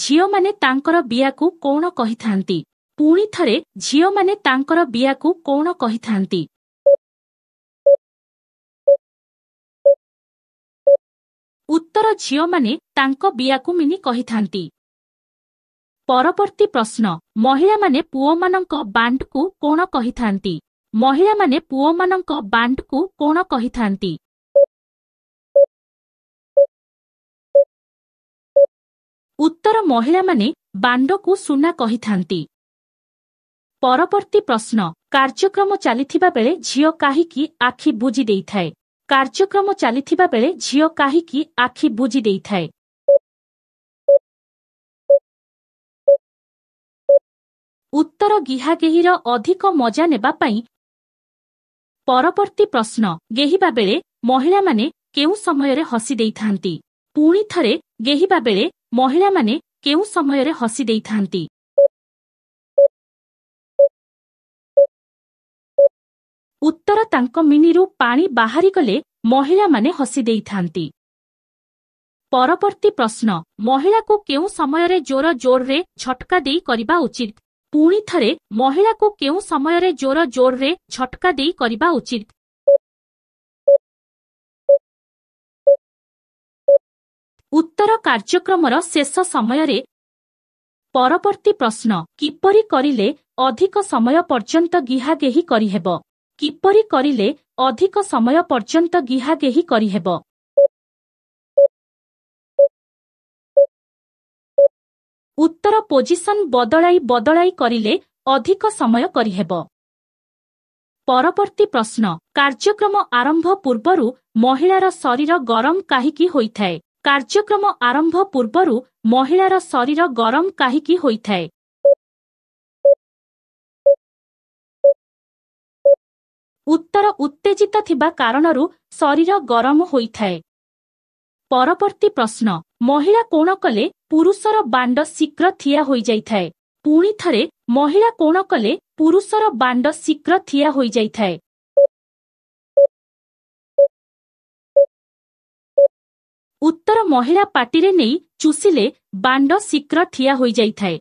ଝିଅମାନେ ତାଙ୍କର ବିଆକୁ କ'ଣ କହିଥାନ୍ତି ପୁଣି ଥରେ ଝିଅମାନେ ତାଙ୍କର ବିଆକୁ କ'ଣ କହିଥାନ୍ତି ଉତ୍ତର ଝିଅମାନେ ତାଙ୍କ ବିଆକୁ ମିନି କହିଥାନ୍ତି ପରବର୍ତ୍ତୀ ପ୍ରଶ୍ନ ମହିଳାମାନେ ପୁଅମାନଙ୍କ ବାଣ୍ଡକୁ କ'ଣ କହିଥାନ୍ତି ମହିଳାମାନେ ପୁଅମାନଙ୍କ ବାଣ୍ଡକୁ କ'ଣ କହିଥାନ୍ତି ଉତ୍ତର ମହିଳାମାନେ ବାଣ୍ଡକୁ ସୁନା କହିଥାନ୍ତି ପରବର୍ତ୍ତୀ ପ୍ରଶ୍ନ କାର୍ଯ୍ୟକ୍ରମ ଚାଲିଥିବା ବେଳେ ଝିଅ କାହିଁକି ଆଖି ବୁଝି ଦେଇଥାଏ କାର୍ଯ୍ୟକ୍ରମ ଚାଲିଥିବା ବେଳେ ଝିଅ କାହିଁକି ଆଖି ବୁଝି ଦେଇଥାଏ ଉତ୍ତର ଗିହାଗେହିର ଅଧିକ ମଜା ନେବା ପାଇଁ ପରବର୍ତ୍ତୀ ପ୍ରଶ୍ନ ଗେହିବା ବେଳେ ମହିଳାମାନେ କେଉଁ ସମୟରେ ହସି ଦେଇଥାନ୍ତି ପୁଣି ଥରେ ଗେହିବା ବେଳେ ମହିଳାମାନେ କେଉଁ ସମୟରେ ହସି ଦେଇଥାନ୍ତି ଉତ୍ତର ତାଙ୍କ ମିନିରୁ ପାଣି ବାହାରିଗଲେ ମହିଳାମାନେ ହସି ଦେଇଥାନ୍ତି ପରବର୍ତ୍ତୀ ପ୍ରଶ୍ନ ମହିଳାକୁ କେଉଁ ସମୟରେ ଜୋର ଜୋରରେ ଝଟକା ଦେଇ କରିବା ଉଚିତ ପୁଣି ଥରେ ମହିଳାକୁ କେଉଁ ସମୟରେ ଜୋର ଜୋରରେ ଝଟକା ଦେଇ କରିବା ଉଚିତ ଉତ୍ତର କାର୍ଯ୍ୟକ୍ରମର ଶେଷ ସମୟରେ ପରବର୍ତ୍ତୀ ପ୍ରଶ୍ନ କିପରି କରିଲେ ଅଧିକ ସମୟ ପର୍ଯ୍ୟନ୍ତ ଗିହାଗେହି କରିହେବ କିପରି କରିଲେ ଅଧିକ ସମୟ ପର୍ଯ୍ୟନ୍ତ ଗିହାଗେହି କରିହେବ ଉତ୍ତର ପୋଜିସନ୍ ବଦଳାଇ ବଦଳାଇ କରିଲେ ଅଧିକ ସମୟ କରିହେବ ପରବର୍ତ୍ତୀ ପ୍ରଶ୍ନ କାର୍ଯ୍ୟକ୍ରମ ଆରମ୍ଭ ପୂର୍ବରୁ ମହିଳାର ଶରୀର ଗରମ କାହିଁକି ହୋଇଥାଏ କାର୍ଯ୍ୟକ୍ରମ ଆରମ୍ଭ ପୂର୍ବରୁ ମହିଳାର ଶରୀର ଗରମ କାହିଁକି ହୋଇଥାଏ ଉତ୍ତର ଉତ୍ତେଜିତ ଥିବା କାରଣରୁ ଶରୀର ଗରମ ହୋଇଥାଏ ପରବର୍ତ୍ତୀ ପ୍ରଶ୍ନ ମହିଳା କୋଣ କଲେ ପୁରୁଷର ବାଣ୍ଡ ଶୀଘ୍ର ଥିଆ ହୋଇଯାଇଥାଏ ପୁଣି ଥରେ ମହିଳା କ'ଣ କଲେ ପୁରୁଷର ବାଣ୍ଡ ଶୀଘ୍ର ଥିଆ ହୋଇଯାଇଥାଏ ମହିଳା ପାଟିରେ ନେଇ ଚୁଷିଲେ ବାଣ୍ଡ ଶୀଘ୍ର ଠିଆ ହୋଇଯାଇଥାଏ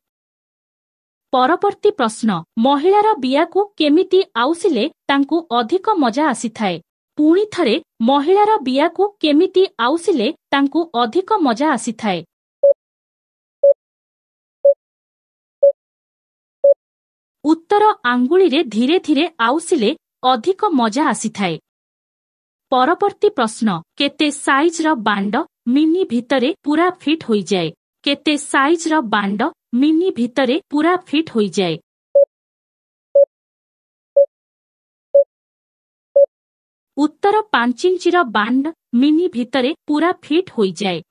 ପରବର୍ତ୍ତୀ ପ୍ରଶ୍ନ ମହିଳାର ବିଆକୁ କେମିତି ଆଉସିଲେ ତାଙ୍କୁ ଅଧିକ ମଜା ଆସିଥାଏ ପୁଣି ଥରେ ମହିଳାର ବିଆକୁ କେମିତି ଆଉସିଲେ ତାଙ୍କୁ ଅଧିକ ମଜା ଆସିଥାଏ ଉତ୍ତର ଆଙ୍ଗୁଳିରେ ଧୀରେ ଧୀରେ ଆଉସିଲେ ଅଧିକ ମଜା ଆସିଥାଏ ପରବର୍ତ୍ତୀ ପ୍ରଶ୍ନ କେତେ ସାଇଜ୍ର ବାଣ୍ଡ ମିନି ଭିତରେ ପୁରା ଫିଟ୍ ହୋଇଯାଏ କେତେ ସାଇଜର ବାଣ୍ଡ ମିନି ଭିତରେ ପୁରା ଫିଟ୍ ହୋଇଯାଏ ଉତ୍ତର ପାଞ୍ଚ ଇଞ୍ଚିର ବାଣ୍ଡ ମିନି ଭିତରେ ପୁରା ଫିଟ୍ ହୋଇଯାଏ